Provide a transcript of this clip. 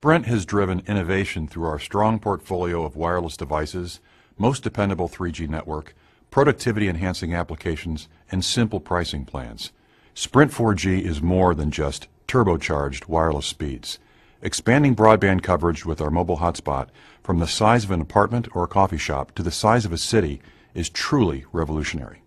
Brent has driven innovation through our strong portfolio of wireless devices, most dependable 3G network, productivity-enhancing applications, and simple pricing plans. Sprint 4G is more than just turbocharged wireless speeds. Expanding broadband coverage with our mobile hotspot from the size of an apartment or a coffee shop to the size of a city is truly revolutionary.